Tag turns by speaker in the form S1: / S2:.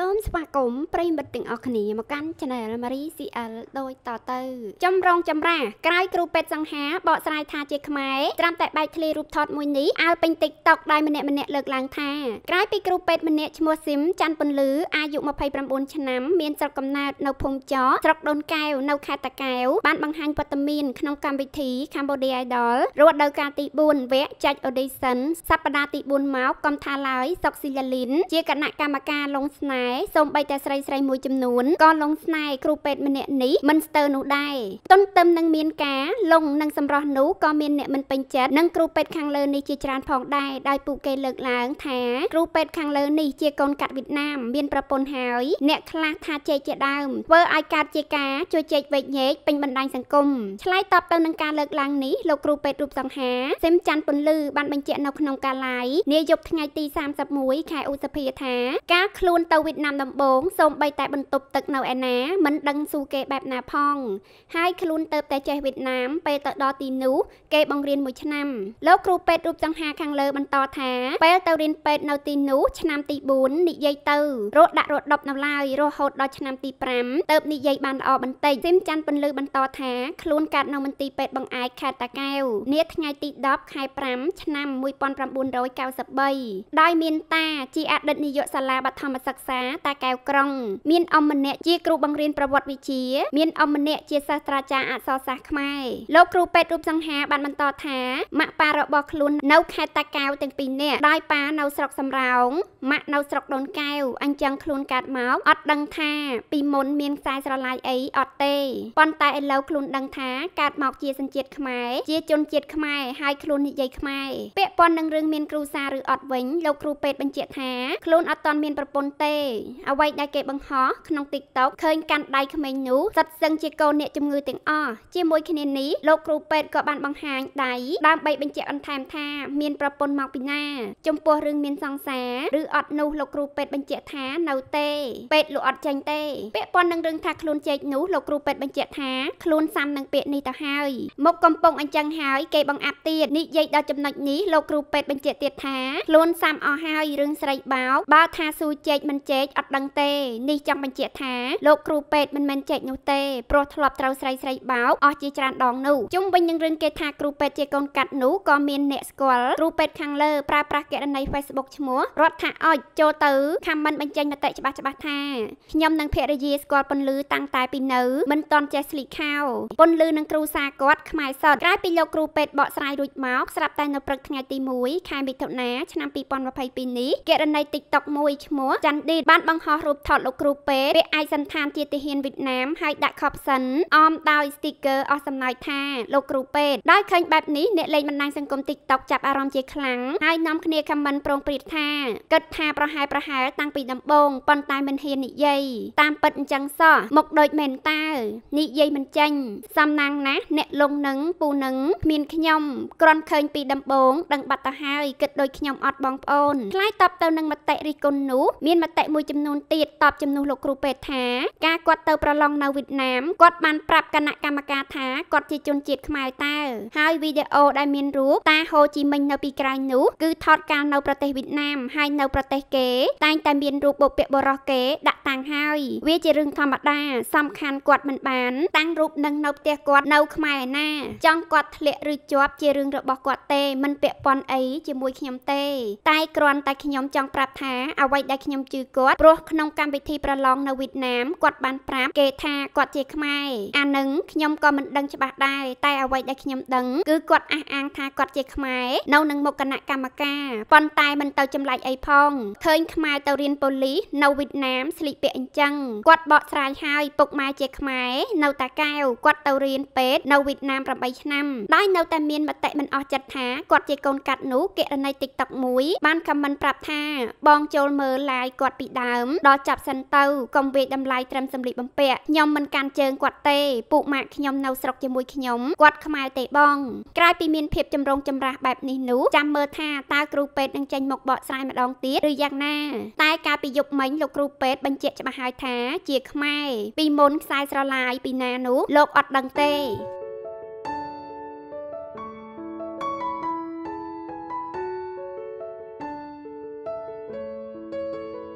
S1: សូមស្វាគមន៍ប្រិមិត្តទាំងអស់គ្នា មកកាន់ Channel Marie CL ដូចតទៅចម្រងចម្រាក្រោយគ្រូពេទ្យសង្ហាបកស្រាយថាជាខ្មែរត្រាំតែបែកធ្លារូបថតមួយនេះអាលពេញ TikTok ដោយម្នាក់ម្នាក់លើកឡើងថាក្រោយពីគ្រូពេទ្យម្នាក់ឈ្មោះស៊ីមច័ន្ទពន្លឺអាយុ29ឆ្នាំមានស្រុកកំណើតនៅភូមិចរស្រុកដូនកែវនៅខេត្តតាកែវបានបង្ហាញវត្តមានក្នុងកម្មវិធី Cambodia Idol រដូវកាលទី4វគ្គចាច់ Audition សប្តាហ៍ទី4មកកំថាឡើយសុកស៊ីឡាលីនជាគណៈកម្មការលងស្នាដែរសូម្បីតែស្រីស្រីមួយចំនួនក៏លងស្នេហ៍គ្រូពេទ្យម្នាក់នេះមិនស្ទើរនោះដែរទន្ទឹមនឹងមានការលងនិងសម្រស់នោះក៏មានអ្នកមិនពេញចិត្តនិងគ្រូពេទ្យខាងលើនេះជាច្រើនផងដែរដោយពួកគេលើកឡើងថាគ្រូពេទ្យខាងលើនេះជាកូនកាត់វៀតណាម មានប្រពន្ធហើយអ្នកខ្លះថាជែកជាដើមធ្វើឲ្យកើតជាការជួយជែកវែកញែកពេញបណ្ដាញសង្គមឆ្លើយតបទៅនឹងការលើកឡើងនេះលោកគ្រូពេទ្យរូបសង្ហាសិមច័ន្ទពន្លឺបានបញ្ជាក់នៅក្នុងការឡាយនាយប់ថ្ងៃទី31ខែឧសភាថាការខ្លួនទៅវៀតណាមដំបងសូមបីតែបន្ទប់ទឹកនៅឯណាមិនដឹងស៊ូគេបែបណាផង ហើយខ្លួនទៅតែចេះវៀតណាម ពេលទៅដល់ទីនោះគេបង្រៀនមួយឆ្នាំលោកគ្រូពេទ្យរូបចង្ហាខាងលើបន្ត ថា ពេលទៅរៀនពេទ្យនៅទីនោះឆ្នាំទី4និយាយទៅរត់ដាក់រត់ដប់នៅឡើយរហូតដល់ឆ្នាំទី5ទៅនិយាយបានល្អបន្តិចស៊ីមច័ន្ទពន្លឺបន្តថាខ្លួនកាត់នៅមន្ទីរពេទ្យបង្អែកខេត្តតាកែវនាថ្ងៃទី10ខែ5ឆ្នាំ1993ដោយមានតាជា អតីតនាយកសាលាបឋមសិក្សាសាតាកែវក្រុង មានអម្នាក់ជាគ្រូបង្រៀនប្រវត្តិវិទ្យាមានអម្នាក់ជាសាស្ត្រាចារ្យអក្សរសាស្ត្រខ្មែរលោកគ្រូពេទ្យរូបសង្ហាបានបន្តថាម៉ាក់ប៉ារបស់ខ្លួននៅខេត្តតាកែវទាំងពីរនាក់ដោយប៉ានៅស្រុកសំរោងម៉ាក់នៅស្រុកដូនកែវអញ្ចឹងខ្លួនកាត់មកអត់ដឹងថាពីមុន មានខ្សែស្រឡាយអីអត់ទេប៉ុន្តែឥឡូវខ្លួនដឹងថាកាត់មកជាសញ្ជាតិខ្មែរជាជនជាតិខ្មែរហើយខ្លួននិយាយខ្មែរពាក់ព័ន្ធនឹងរឿងមានគ្រូសារឬអត់វិញ លោកគ្រូពេទ្យបញ្ជាក់ថាខ្លួនអត់ទាន់មានប្រពន្ធទេអ្វីដែលគេបង្ហោះក្នុង TikTok ឃើញកាន់ដៃក្មេងនោះសិតសឹងជាកូនអ្នកជំងឺទាំងអស់ជាមួយគ្នានេះលោកគ្រូពេទ្យក៏បានបង្ហាញដៃដើម្បីបញ្ជាក់បន្ថែមថាមានប្រពន្ធមកពីណាចំពោះរឿងមានសង្សារឬអត់នោះលោកគ្រូពេទ្យបញ្ជាក់ថានៅទេពេទ្យលោកអត់ចាញ់ទេពាក់ព័ន្ធនឹងរឿងថាខ្លួនជែកនោះលោកគ្រូពេទ្យបញ្ជាក់ថាខ្លួនសាំនឹងពាក្យនេះទៅហើយមកកំពុងអញ្ចឹងហើយគេបង្អាប់ទៀតនិយាយដល់ចំណុចនេះលោកគ្រូពេទ្យបញ្ជាក់ទៀតថាខ្លួនសាំអស់ហើយរឿងស្រីបោកបើថាស៊ូជែកមិនជែកចេកអត់ដឹងទេនេះចង់បញ្ជាក់ថាលោកគ្រូពេទ្យមិនមែនចេកនោះទេព្រោះធ្លាប់ត្រូវស្រីស្រីបោកអស់ជាច្រើនដងនោះជុំវិញនឹងរឿងគេថាគ្រូពេទ្យជាកូនកាត់នោះក៏មានអ្នកស្គាល់គ្រូពេទ្យខាងលើប្រើប្រាស់កេរណី Facebook ឈ្មោះរដ្ឋាអុចចូលទៅខមមិនបញ្ចេញមតិច្បាស់ច្បាស់ថាខ្ញុំនិងភរិយាស្គាល់ពន្លឺតាំងតែពីនៅមិនតន់ចេះស្លីខោពន្លឺនឹងគ្រូសាគាត់ខ្មែរសតក្រោយពីលោកគ្រូពេទ្យបកស្រាយរួចមកស្រាប់តែនៅព្រឹកថ្ងៃទី1ខែមិថុនាឆ្នាំ2022នេះករណី TikTok មួយឈ្មោះ Chandid បានបង្ហោះរូបថតលោកគ្រូពេទ្យពាក់ឯកសន្តានជាទាហានវៀតណាមហើយដាក់ caption អមដោយ sticker អស់សំណើចថាលោកគ្រូពេទ្យដោយឃើញបែបនេះអ្នកលេងបណ្ដាញសង្គម TikTok ចាប់អារម្មណ៍ជាខ្លាំងហើយនាំគ្នា comment ប្រងព្រាតថាគិតថាប្រហែលប្រហែលតាំងពីដំបូងប៉ុន្តែមិនហ៊ាននិយាយតាមពិតអញ្ចឹងសោះមកដូចមែនតើនិយាយមិនចាញ់សំណាងណាស់អ្នកលងនឹងពូនឹងគ្មានខ្ញុំគ្រាន់ឃើញពីដំបូងដឹងបាត់ទៅហើយគិតដូចខ្ញុំអត់បងប្អូនឆ្លើយតបទៅនឹងមតិរិះគន់នោះមានមតិមួយចំនួនទៀតតបជំនួសលោកគ្រូពេទ្យថាការគាត់ទៅប្រឡងនៅវៀតណាមគាត់បានប្រាប់គណៈកម្មការថាគាត់ជាជនជាតិខ្មែរតើហើយវីដេអូដែលមានរូបតាហូជីមិញនៅពីក្រោយនោះគឺថតកាលនៅប្រទេសវៀតណាម ហើយនៅប្រទេសគេតែងតែមានរូបបុព្វបុរសគេដាក់តាំងហើយវាជារឿងធម្មតាសំខាន់គាត់មិនបាន តាំងរូបនឹងនៅផ្ទះគាត់នៅខ្មែរណាចង់គាត់ធ្លាក់ឬជាប់ជារឿងរបស់គាត់ទេ មិនពាក់ព័ន្ធអីជាមួយខ្ញុំទេ តែគ្រាន់តែខ្ញុំចង់ប្រាប់ថាអ្វីដែលខ្ញុំជឿគាត់ព្រោះក្នុងកម្មវិធីប្រឡងនៅវៀតណាមគាត់បានប្រាប់គេថាគាត់ជាខ្មែរអានឹងខ្ញុំក៏មិនដឹងច្បាស់ដែរតែអ្វីដែលខ្ញុំដឹងគឺគាត់អះអាងថាគាត់ជាខ្មែរនៅនឹងមុខគណៈកម្មការប៉ុន្តែមិនទៅចម្លែកអីផងឃើញខ្មែរទៅរៀនប៉ូលីសនៅវៀតណាមស្លីពាក់អញ្ចឹងគាត់បកស្រាយហើយពុកម៉ែជាខ្មែរនៅ តាកែវគាត់ទៅរៀនពេទ្យនៅវៀតណាម8ឆ្នាំដោយនៅតែមានមតិមិនអស់ចិត្តថាគាត់ជាកូនកាត់នោះគណនី TikTok មួយ បានខមមិនប្រាប់ថា បង ចូលមើល live គាត់ពីដើមដល់ចាប់សិនទៅកុំវាយតម្លៃត្រឹមសម្លៀកបំពាក់ខ្ញុំមិនកាន់ជើងគាត់ទេពុកម៉ាក់ខ្ញុំនៅស្រុកជាមួយខ្ញុំគាត់ខ្មែរទេបងក្រោយពីមាន ភាពចម្រូងចម្រាសបែបនេះនោះចាំមើលថាតើគ្រូពេទ្យនឹងចេញមកបកស្រាយម្ដងទៀតឬយ៉ាងណាតែការពីយប់មិញលោកគ្រូពេទ្យបញ្ជាជាក់ច្បាស់ហើយថាជាខ្មែរពីមុនខ្សែស្រឡាយ ពីណានោះលោកអត់ដឹងទេ